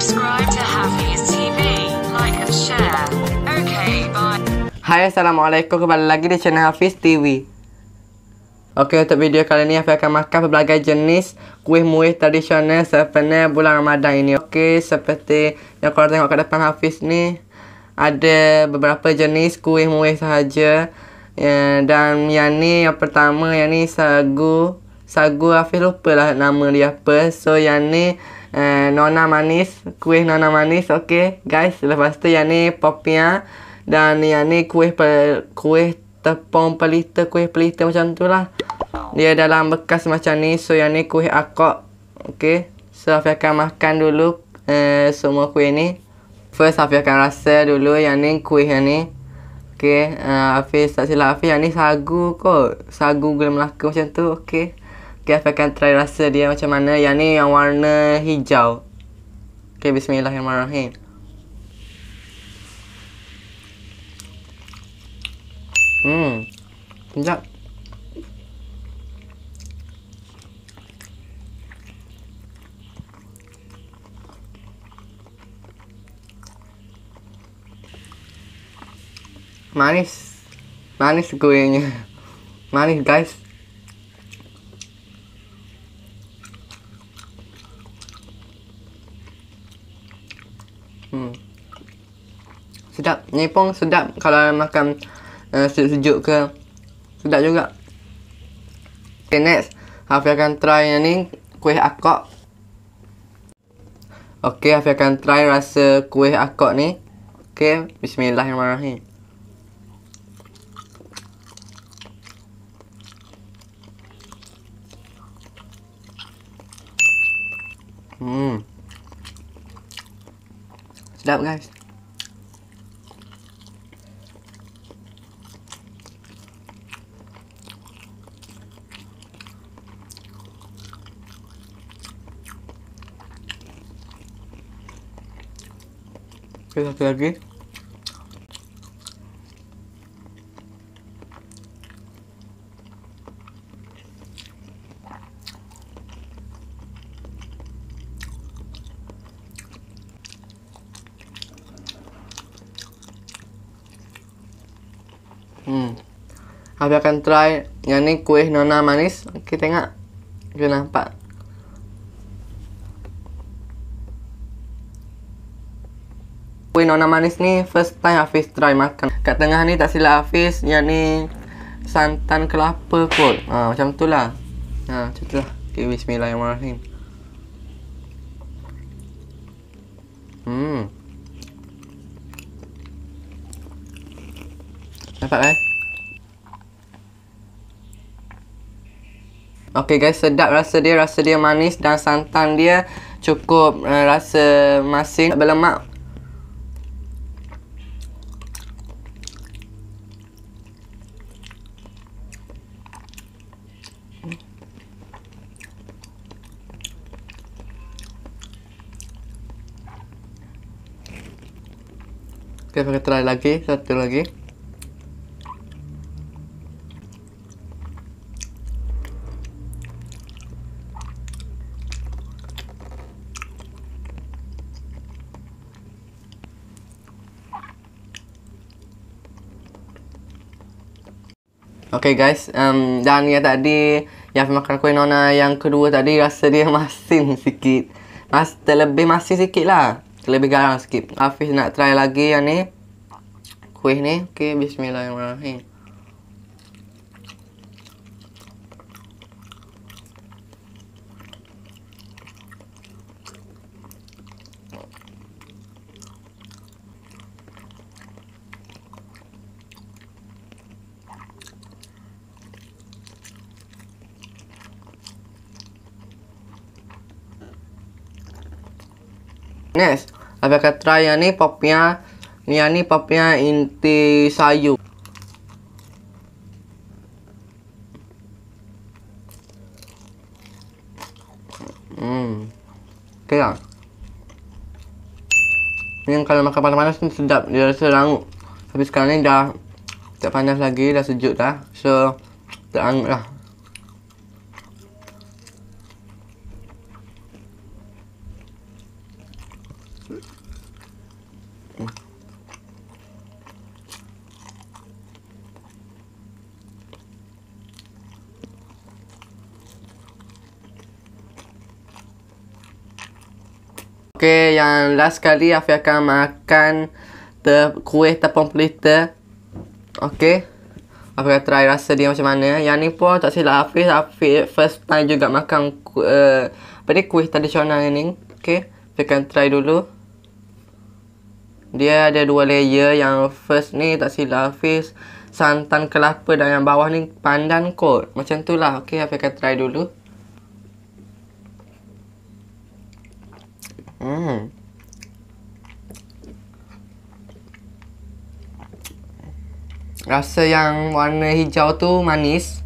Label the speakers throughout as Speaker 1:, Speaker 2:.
Speaker 1: subscribe to Happy's TV, like and share. Okay, bye. Hai, assalamualaikum kembali lagi di channel Hafiz TV. Oke untuk video kali ini saya akan makan berbagai jenis kuih muih tradisional sepenuhnya bulan Ramadan ini Oke seperti yang korang tengok ke depan Hafiz ni Ada beberapa jenis kuih muih sahaja ya, Dan yang ni yang pertama yang ni sagu Sagu Hafiz lupa lah nama dia apa So yang ni Eh, nona manis, kuih nona manis, okey, guys. Lepas tu yang ni popnya dan yang ni kuih per, kuih tepung pelita, kuih pelita macam tu lah. Dia dalam bekas macam ni, so yang ni kuih akok, okey. Okay. So Afi akan makan dulu uh, semua kuih ni. First Afi akan rasa dulu yang ni kuih yang ni. okay. uh, eh, Afi tak silap Afi yang ni sagu kot. Sagu gula melaka macam tu, oke. Okay. Kef akan try rasa dia macam mana Yang ni yang warna hijau Okay, bismillahirrahmanirrahim Hmm, sekejap Manis Manis kuenya Manis guys Hmm. Sedap. Ni pun sedap kalau makan uh, sejuk-sejuk ke. Sedap juga. Okay, next. Hafi akan try yang ni. Kuih akok. Okay, Hafi akan try rasa kuih akok ni. Okay, bismillahirrahmanirrahim. Hmm. it up guys. Hmm. Aku akan try yang ni kuih nona manis. Okey tengok. Kita nampak. Kuih nona manis ni first time Hafiz try makan. Kat tengah ni tak silap Hafiz yang ni santan kelapa kot. Ha, macam tu lah. Ha, macam tu lah. Okay, bismillahirrahmanirrahim. Hmm. masak eh Okay guys sedap rasa dia Rasa dia manis dan santan dia Cukup uh, rasa masin Berlemak Okay, kita try lagi, satu lagi. Okay guys, um, dan yang tadi yang makan kuih nona yang kedua tadi rasa dia masin sikit. Mas, terlebih masin sikit lah. Terlebih garam sikit. Hafiz nak try lagi yang ni. Kuih ni. Okay, bismillahirrahmanirrahim. Next, ada kata nih popnya nih popnya inti sayu. Hmm. Oke okay, ya. Ini kalau makan panas-panas sedap, dia rasa rangup. Tapi sekarang ini dah tak panas lagi, dah sejuk dah. So, tak rangup lah. Okay, yang last kali Afi akan makan te kuih tepung pelita. Okay. Afi akan try rasa dia macam mana. Yang ni pun tak silap Afi. Afi first time juga makan ku uh, apa ni, kuih tradisional ni. Okay. Afi akan try dulu. Dia ada dua layer. Yang first ni tak silap Afi. Santan kelapa dan yang bawah ni pandan kot. Macam tu lah. Okay, Afi akan try dulu. Hmm. Rasa yang warna hijau tu manis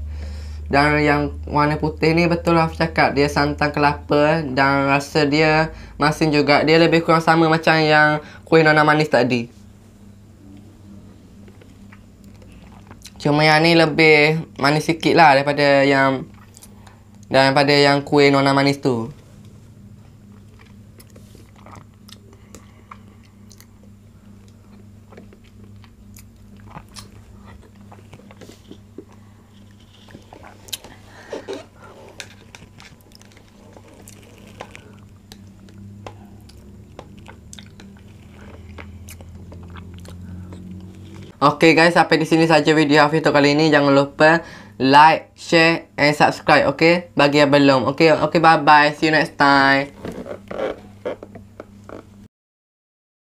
Speaker 1: dan yang warna putih ni betul lah cakap dia santan kelapa dan rasa dia masin juga dia lebih kurang sama macam yang kuih nanas manis tadi. Cuma yang ni lebih manis sikit lah daripada yang daripada yang kuih nona manis tu. Okay guys, sampai di sini saja video Hafiz untuk kali ini. Jangan lupa like, share and subscribe. Okay? Bagi yang belum. Okay, okay bye-bye. See you next time.